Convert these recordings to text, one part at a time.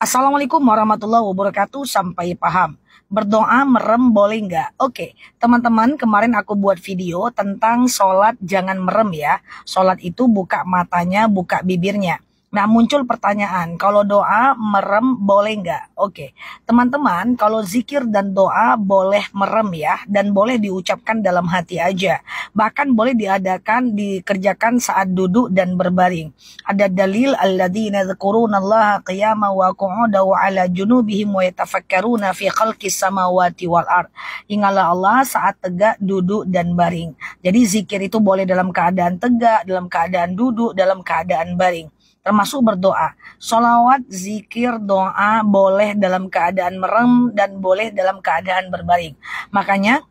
Assalamualaikum warahmatullahi wabarakatuh, sampai paham. Berdoa merem boleh nggak? Oke, teman-teman kemarin aku buat video tentang sholat jangan merem ya. Sholat itu buka matanya, buka bibirnya. Nah muncul pertanyaan, kalau doa merem boleh nggak? Oke, teman-teman kalau zikir dan doa boleh merem ya dan boleh diucapkan dalam hati aja. Bahkan boleh diadakan, dikerjakan saat duduk dan berbaring. Ada dalil alladzina dzkurunallaha qiyama wa qu'uda wa ala junubihim wa yatafakkaruna fi khalqis samawati wal ar. Ingatlah Allah saat tegak, duduk dan baring. Jadi zikir itu boleh dalam keadaan tegak, dalam keadaan duduk, dalam keadaan baring termasuk berdoa. Solawat, zikir, doa boleh dalam keadaan merem dan boleh dalam keadaan berbaring. Makanya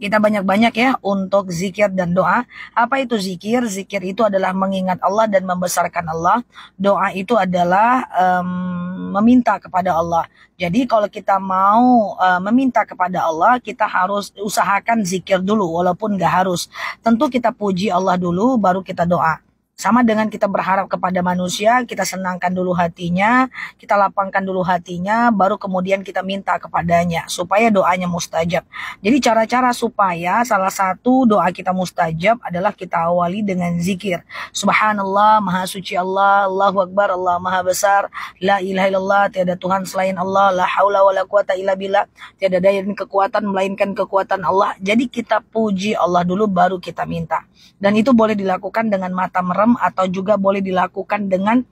kita banyak-banyak ya untuk zikir dan doa. Apa itu zikir? Zikir itu adalah mengingat Allah dan membesarkan Allah. Doa itu adalah um, meminta kepada Allah. Jadi kalau kita mau uh, meminta kepada Allah, kita harus usahakan zikir dulu walaupun gak harus. Tentu kita puji Allah dulu baru kita doa sama dengan kita berharap kepada manusia, kita senangkan dulu hatinya, kita lapangkan dulu hatinya, baru kemudian kita minta kepadanya supaya doanya mustajab. Jadi cara-cara supaya salah satu doa kita mustajab adalah kita awali dengan zikir. Subhanallah, Maha Suci Allah, Allahu Akbar, Allah Maha Besar, La ilaha illallah, tiada Tuhan selain Allah, La haula wa la quwata illa billah, tiada daya dan kekuatan melainkan kekuatan Allah. Jadi kita puji Allah dulu baru kita minta. Dan itu boleh dilakukan dengan mata merah serem atau juga boleh dilakukan dengan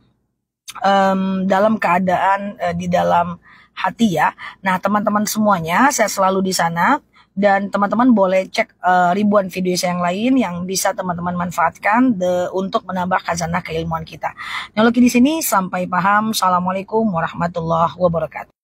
um, dalam keadaan uh, di dalam hati ya. Nah, teman-teman semuanya, saya selalu di sana dan teman-teman boleh cek uh, ribuan video saya yang lain yang bisa teman-teman manfaatkan de, untuk menambah khazanah keilmuan kita. Neologi di sini sampai paham. Assalamualaikum warahmatullahi wabarakatuh.